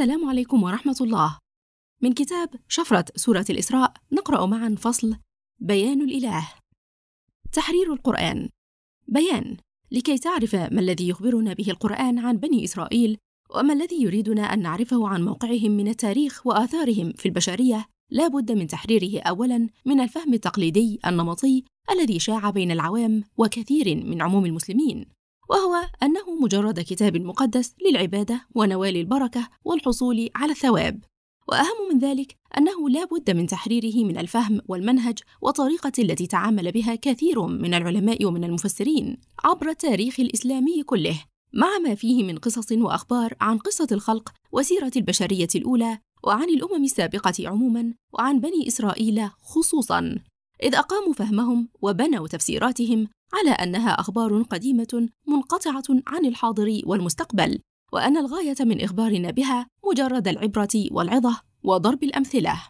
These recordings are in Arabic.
السلام عليكم ورحمة الله. من كتاب شفرة سورة الإسراء نقرأ معا فصل بيان الإله. تحرير القرآن بيان لكي تعرف ما الذي يخبرنا به القرآن عن بني إسرائيل وما الذي يريدنا أن نعرفه عن موقعهم من التاريخ وآثارهم في البشرية لا بد من تحريره أولا من الفهم التقليدي النمطي الذي شاع بين العوام وكثير من عموم المسلمين وهو أنه مجرد كتاب مقدس للعبادة ونوال البركة والحصول على الثواب وأهم من ذلك أنه لا بد من تحريره من الفهم والمنهج والطريقة التي تعامل بها كثير من العلماء ومن المفسرين عبر التاريخ الإسلامي كله مع ما فيه من قصص وأخبار عن قصة الخلق وسيرة البشرية الأولى وعن الأمم السابقة عموما وعن بني إسرائيل خصوصا إذ أقاموا فهمهم وبنوا تفسيراتهم على أنها أخبار قديمة منقطعة عن الحاضر والمستقبل، وأن الغاية من إخبارنا بها مجرد العبرة والعظة وضرب الأمثلة.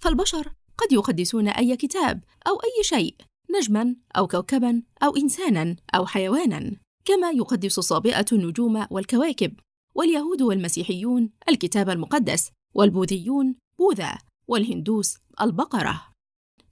فالبشر قد يقدسون أي كتاب أو أي شيء، نجمًا أو كوكبًا أو إنسانًا أو حيوانًا، كما يقدس الصابئة النجوم والكواكب، واليهود والمسيحيون الكتاب المقدس، والبوذيون بوذا، والهندوس البقرة.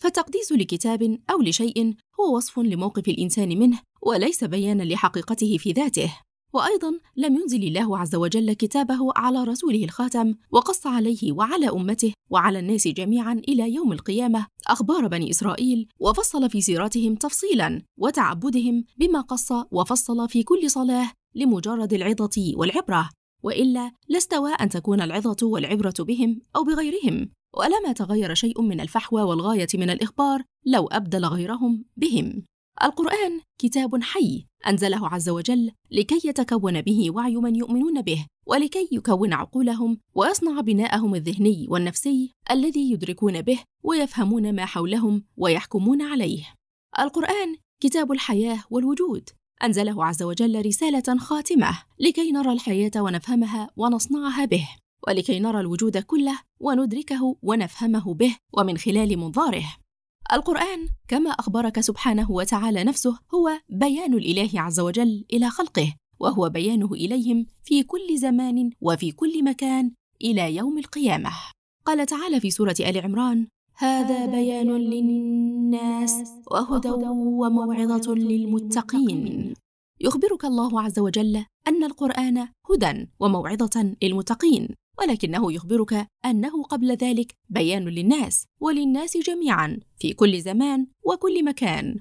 فالتقديس لكتاب أو لشيء هو وصف لموقف الإنسان منه وليس بيانا لحقيقته في ذاته وأيضا لم ينزل الله عز وجل كتابه على رسوله الخاتم وقص عليه وعلى أمته وعلى الناس جميعا إلى يوم القيامة أخبار بني إسرائيل وفصل في سيرتهم تفصيلا وتعبدهم بما قص وفصل في كل صلاة لمجرد العظة والعبرة وإلا لاستوى أن تكون العظة والعبرة بهم أو بغيرهم ولما تغير شيء من الفحوى والغاية من الإخبار لو أبدل غيرهم بهم القرآن كتاب حي أنزله عز وجل لكي يتكون به وعي من يؤمنون به ولكي يكون عقولهم ويصنع بناءهم الذهني والنفسي الذي يدركون به ويفهمون ما حولهم ويحكمون عليه القرآن كتاب الحياة والوجود أنزله عز وجل رسالة خاتمة لكي نرى الحياة ونفهمها ونصنعها به ولكي نرى الوجود كله وندركه ونفهمه به ومن خلال منظاره القرآن كما أخبرك سبحانه وتعالى نفسه هو بيان الإله عز وجل إلى خلقه وهو بيانه إليهم في كل زمان وفي كل مكان إلى يوم القيامة قال تعالى في سورة آل عمران هذا بيان للناس وهدى وموعظة للمتقين يخبرك الله عز وجل أن القرآن هدى وموعظة للمتقين ولكنه يخبرك أنه قبل ذلك بيان للناس وللناس جميعا في كل زمان وكل مكان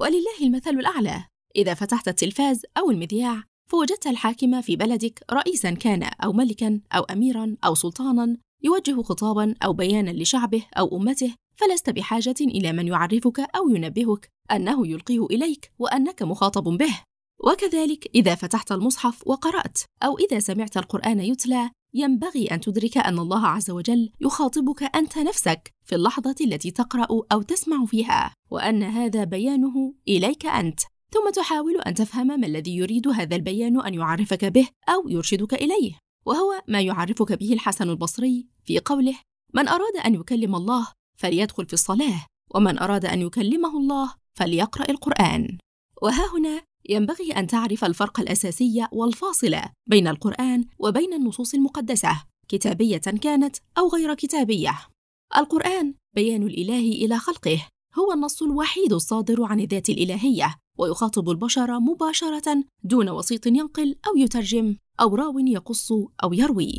ولله المثل الأعلى إذا فتحت التلفاز أو المذياع فوجدت الحاكم في بلدك رئيسا كان أو ملكا أو أميرا أو سلطانا يوجه خطابا أو بيانا لشعبه أو أمته فلست بحاجة إلى من يعرفك أو ينبهك أنه يلقيه إليك وأنك مخاطب به وكذلك إذا فتحت المصحف وقرأت أو إذا سمعت القرآن يتلى ينبغي أن تدرك أن الله عز وجل يخاطبك أنت نفسك في اللحظة التي تقرأ أو تسمع فيها، وأن هذا بيانه إليك أنت، ثم تحاول أن تفهم ما الذي يريد هذا البيان أن يعرفك به أو يرشدك إليه، وهو ما يعرفك به الحسن البصري في قوله: من أراد أن يكلم الله فليدخل في الصلاة، ومن أراد أن يكلمه الله فليقرأ القرآن. وها هنا ينبغي أن تعرف الفرق الأساسي والفاصل بين القرآن وبين النصوص المقدسة كتابية كانت أو غير كتابية. القرآن بيان الإله إلى خلقه، هو النص الوحيد الصادر عن الذات الإلهية، ويخاطب البشر مباشرة دون وسيط ينقل أو يترجم أو راو يقص أو يروي.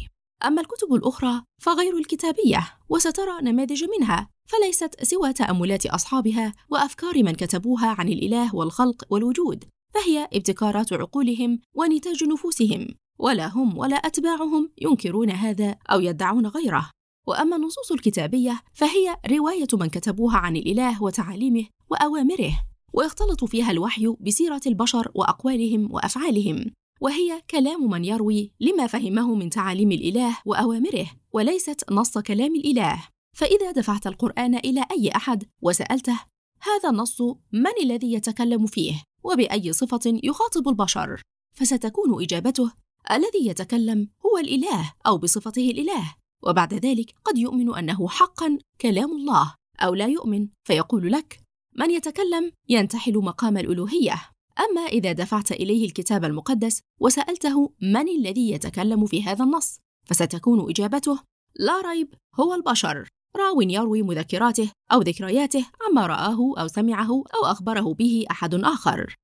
أما الكتب الأخرى فغير الكتابية، وسترى نماذج منها، فليست سوى تأملات أصحابها وأفكار من كتبوها عن الإله والخلق والوجود، فهي ابتكارات عقولهم ونتاج نفوسهم ولا هم ولا أتباعهم ينكرون هذا أو يدعون غيره وأما النصوص الكتابية فهي رواية من كتبوها عن الإله وتعاليمه وأوامره ويختلط فيها الوحي بسيرة البشر وأقوالهم وأفعالهم وهي كلام من يروي لما فهمه من تعاليم الإله وأوامره وليست نص كلام الإله فإذا دفعت القرآن إلى أي أحد وسألته هذا النص من الذي يتكلم فيه وبأي صفة يخاطب البشر فستكون إجابته الذي يتكلم هو الإله أو بصفته الإله وبعد ذلك قد يؤمن أنه حقا كلام الله أو لا يؤمن فيقول لك من يتكلم ينتحل مقام الألوهية أما إذا دفعت إليه الكتاب المقدس وسألته من الذي يتكلم في هذا النص فستكون إجابته لا ريب هو البشر راو يروي مذكراته أو ذكرياته عما رآه أو سمعه أو أخبره به أحد آخر.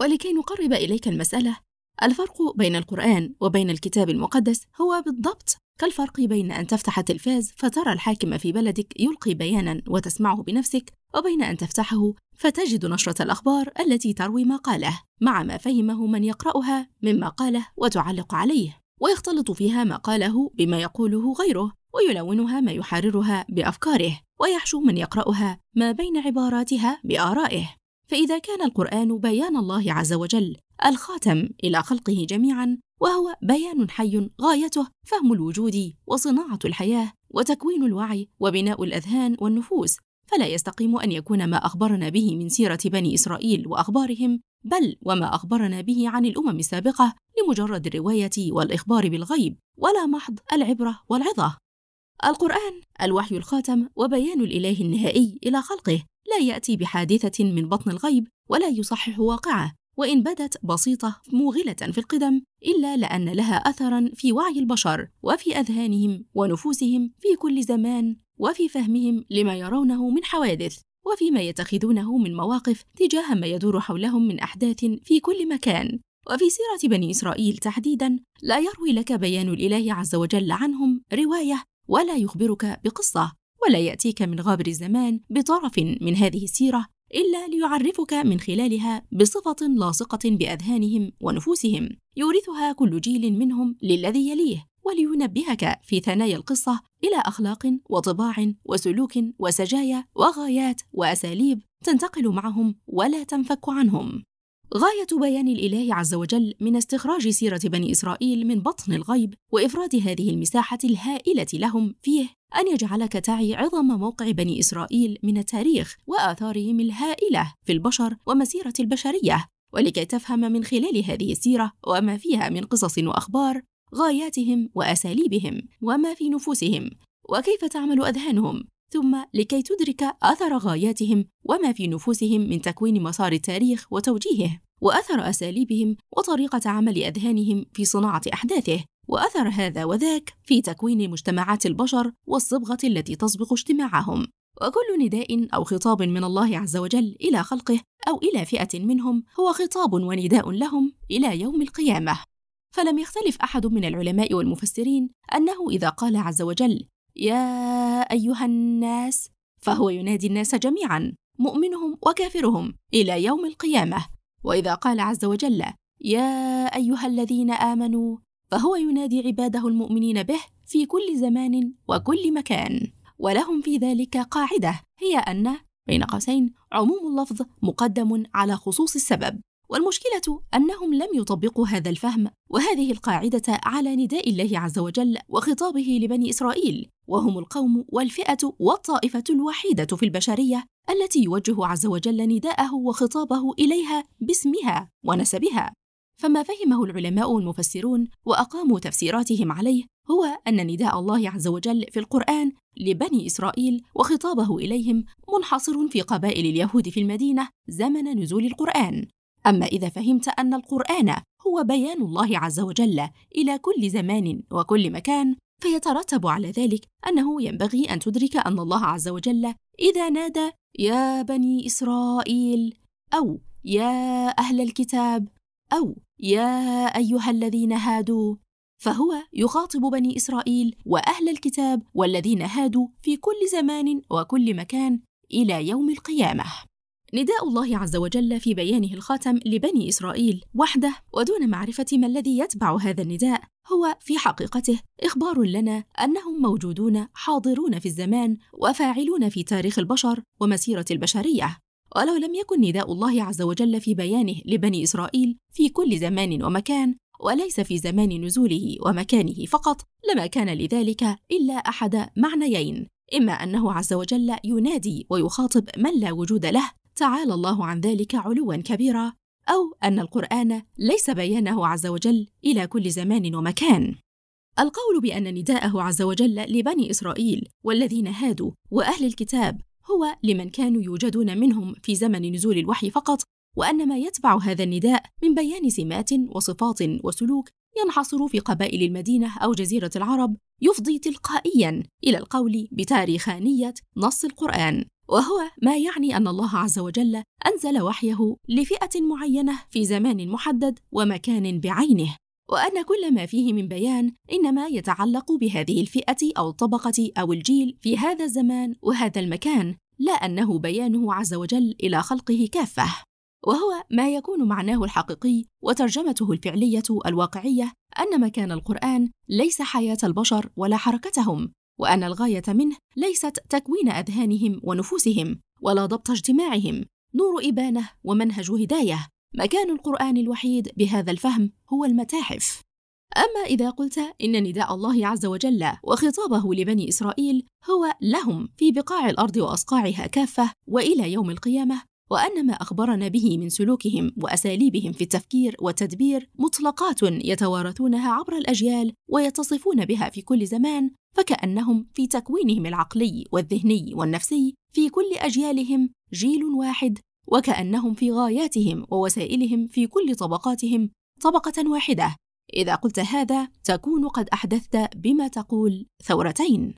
ولكي نقرب إليك المسألة، الفرق بين القرآن وبين الكتاب المقدس هو بالضبط كالفرق بين أن تفتح التلفاز فترى الحاكم في بلدك يلقي بيانا وتسمعه بنفسك وبين أن تفتحه فتجد نشرة الأخبار التي تروي ما قاله مع ما فهمه من يقرأها مما قاله وتعلق عليه ويختلط فيها ما قاله بما يقوله غيره ويلونها ما يحررها بأفكاره ويحشو من يقرأها ما بين عباراتها بآرائه فإذا كان القرآن بيان الله عز وجل الخاتم إلى خلقه جميعا وهو بيان حي غايته فهم الوجود وصناعة الحياة وتكوين الوعي وبناء الأذهان والنفوس فلا يستقيم أن يكون ما أخبرنا به من سيرة بني إسرائيل وأخبارهم بل وما أخبرنا به عن الأمم السابقة لمجرد الرواية والإخبار بالغيب ولا محض العبرة والعظة القرآن الوحي الخاتم وبيان الإله النهائي إلى خلقه لا يأتي بحادثة من بطن الغيب ولا يصحح واقعه وإن بدت بسيطة موغلة في القدم إلا لأن لها أثرا في وعي البشر وفي أذهانهم ونفوسهم في كل زمان وفي فهمهم لما يرونه من حوادث وفيما يتخذونه من مواقف تجاه ما يدور حولهم من أحداث في كل مكان وفي سيرة بني إسرائيل تحديدا لا يروي لك بيان الإله عز وجل عنهم رواية ولا يخبرك بقصة ولا يأتيك من غابر الزمان بطرف من هذه السيرة إلا ليعرفك من خلالها بصفة لاصقة بأذهانهم ونفوسهم يورثها كل جيل منهم للذي يليه ولينبهك في ثنايا القصة إلى أخلاق وطباع وسلوك وسجايا وغايات وأساليب تنتقل معهم ولا تنفك عنهم غاية بيان الإله عز وجل من استخراج سيرة بني إسرائيل من بطن الغيب وإفراد هذه المساحة الهائلة لهم فيه أن يجعلك تعي عظم موقع بني إسرائيل من التاريخ وآثارهم الهائلة في البشر ومسيرة البشرية ولكي تفهم من خلال هذه السيرة وما فيها من قصص وأخبار غاياتهم وأساليبهم وما في نفوسهم وكيف تعمل أذهانهم ثم لكي تدرك أثر غاياتهم وما في نفوسهم من تكوين مسار التاريخ وتوجيهه وأثر أساليبهم وطريقة عمل أذهانهم في صناعة أحداثه وأثر هذا وذاك في تكوين مجتمعات البشر والصبغة التي تسبق اجتماعهم وكل نداء أو خطاب من الله عز وجل إلى خلقه أو إلى فئة منهم هو خطاب ونداء لهم إلى يوم القيامة فلم يختلف أحد من العلماء والمفسرين أنه إذا قال عز وجل يا أيها الناس فهو ينادي الناس جميعا مؤمنهم وكافرهم إلى يوم القيامة وإذا قال عز وجل يا أيها الذين آمنوا فهو ينادي عباده المؤمنين به في كل زمان وكل مكان ولهم في ذلك قاعدة هي أن بين قوسين عموم اللفظ مقدم على خصوص السبب والمشكلة أنهم لم يطبقوا هذا الفهم وهذه القاعدة على نداء الله عز وجل وخطابه لبني إسرائيل وهم القوم والفئة والطائفة الوحيدة في البشرية التي يوجه عز وجل نداءه وخطابه إليها باسمها ونسبها فما فهمه العلماء المفسرون وأقاموا تفسيراتهم عليه هو أن نداء الله عز وجل في القرآن لبني إسرائيل وخطابه إليهم منحصر في قبائل اليهود في المدينة زمن نزول القرآن اما اذا فهمت ان القران هو بيان الله عز وجل الى كل زمان وكل مكان فيترتب على ذلك انه ينبغي ان تدرك ان الله عز وجل اذا نادى يا بني اسرائيل او يا اهل الكتاب او يا ايها الذين هادوا فهو يخاطب بني اسرائيل واهل الكتاب والذين هادوا في كل زمان وكل مكان الى يوم القيامه نداء الله عز وجل في بيانه الخاتم لبني إسرائيل وحده ودون معرفة ما الذي يتبع هذا النداء هو في حقيقته إخبار لنا أنهم موجودون حاضرون في الزمان وفاعلون في تاريخ البشر ومسيرة البشرية ولو لم يكن نداء الله عز وجل في بيانه لبني إسرائيل في كل زمان ومكان وليس في زمان نزوله ومكانه فقط لما كان لذلك إلا أحد معنيين إما أنه عز وجل ينادي ويخاطب من لا وجود له تعالى الله عن ذلك علوا كبيرا او ان القران ليس بيانه عز وجل الى كل زمان ومكان القول بان نداءه عز وجل لبني اسرائيل والذين هادوا واهل الكتاب هو لمن كانوا يوجدون منهم في زمن نزول الوحي فقط وان ما يتبع هذا النداء من بيان سمات وصفات وسلوك ينحصر في قبائل المدينه او جزيره العرب يفضي تلقائيا الى القول بتاريخانيه نص القران وهو ما يعني أن الله عز وجل أنزل وحيه لفئة معينة في زمان محدد ومكان بعينه وأن كل ما فيه من بيان إنما يتعلق بهذه الفئة أو الطبقة أو الجيل في هذا الزمان وهذا المكان لا أنه بيانه عز وجل إلى خلقه كافة وهو ما يكون معناه الحقيقي وترجمته الفعلية الواقعية أن مكان القرآن ليس حياة البشر ولا حركتهم وأن الغاية منه ليست تكوين أذهانهم ونفوسهم ولا ضبط اجتماعهم نور إبانة ومنهج هداية مكان القرآن الوحيد بهذا الفهم هو المتاحف أما إذا قلت إن نداء الله عز وجل وخطابه لبني إسرائيل هو لهم في بقاع الأرض وأصقاعها كافة وإلى يوم القيامة وأن ما أخبرنا به من سلوكهم وأساليبهم في التفكير والتدبير مطلقات يتوارثونها عبر الأجيال ويتصفون بها في كل زمان فكأنهم في تكوينهم العقلي والذهني والنفسي في كل أجيالهم جيل واحد وكأنهم في غاياتهم ووسائلهم في كل طبقاتهم طبقة واحدة إذا قلت هذا تكون قد أحدثت بما تقول ثورتين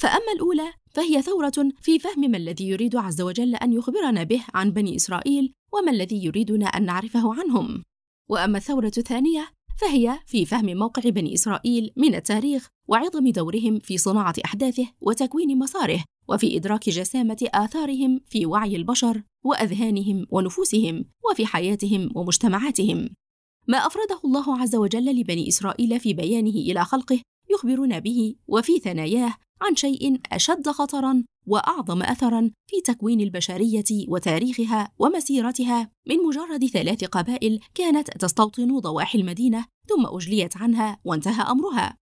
فأما الأولى فهي ثورة في فهم ما الذي يريد عز وجل أن يخبرنا به عن بني إسرائيل وما الذي يريدنا أن نعرفه عنهم وأما الثورة الثانية فهي في فهم موقع بني إسرائيل من التاريخ وعظم دورهم في صناعة أحداثه وتكوين مساره وفي إدراك جسامة آثارهم في وعي البشر وأذهانهم ونفوسهم وفي حياتهم ومجتمعاتهم ما أفرده الله عز وجل لبني إسرائيل في بيانه إلى خلقه يخبرنا به وفي ثناياه عن شيء أشد خطرًا وأعظم أثرًا في تكوين البشرية وتاريخها ومسيرتها من مجرد ثلاث قبائل كانت تستوطن ضواحي المدينة ثم أجليت عنها وانتهى أمرها.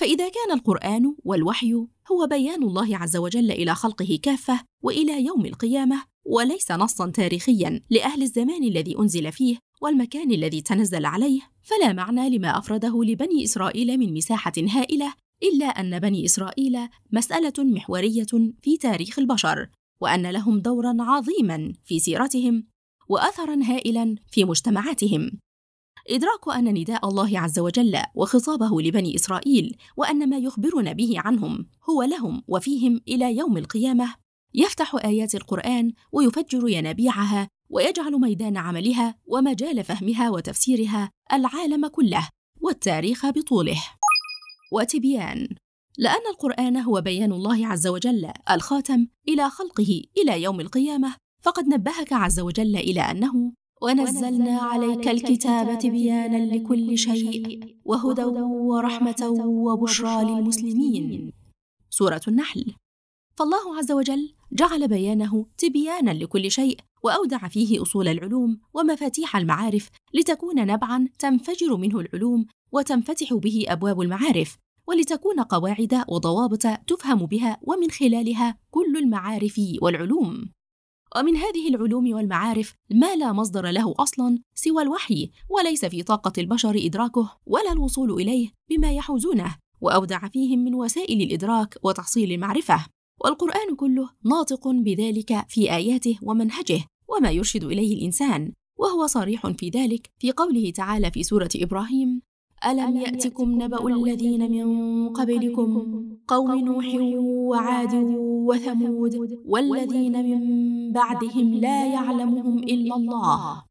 فإذا كان القرآن والوحي هو بيان الله عز وجل إلى خلقه كافة وإلى يوم القيامة، وليس نصا تاريخيا لأهل الزمان الذي أنزل فيه والمكان الذي تنزل عليه فلا معنى لما أفرده لبني إسرائيل من مساحة هائلة إلا أن بني إسرائيل مسألة محورية في تاريخ البشر وأن لهم دورا عظيما في سيرتهم وأثرا هائلا في مجتمعاتهم إدراك أن نداء الله عز وجل وخصابه لبني إسرائيل وأن ما يخبرنا به عنهم هو لهم وفيهم إلى يوم القيامة يفتح ايات القران ويفجر ينابيعها ويجعل ميدان عملها ومجال فهمها وتفسيرها العالم كله والتاريخ بطوله وتبيان لان القران هو بيان الله عز وجل الخاتم الى خلقه الى يوم القيامه فقد نبهك عز وجل الى انه ونزلنا عليك الكتاب تبيانا لكل شيء وهدى ورحمه وبشرى للمسلمين سوره النحل فالله عز وجل جعل بيانه تبيانا لكل شيء واودع فيه اصول العلوم ومفاتيح المعارف لتكون نبعا تنفجر منه العلوم وتنفتح به ابواب المعارف ولتكون قواعد وضوابط تفهم بها ومن خلالها كل المعارف والعلوم ومن هذه العلوم والمعارف ما لا مصدر له اصلا سوى الوحي وليس في طاقه البشر ادراكه ولا الوصول اليه بما يحوزونه واودع فيهم من وسائل الادراك وتحصيل المعرفه والقرآن كله ناطق بذلك في آياته ومنهجه وما يرشد إليه الإنسان وهو صريح في ذلك في قوله تعالى في سورة إبراهيم ألم يأتكم نبأ الذين من قبلكم قوم نوح وعاد وثمود والذين من بعدهم لا يعلمهم إلا الله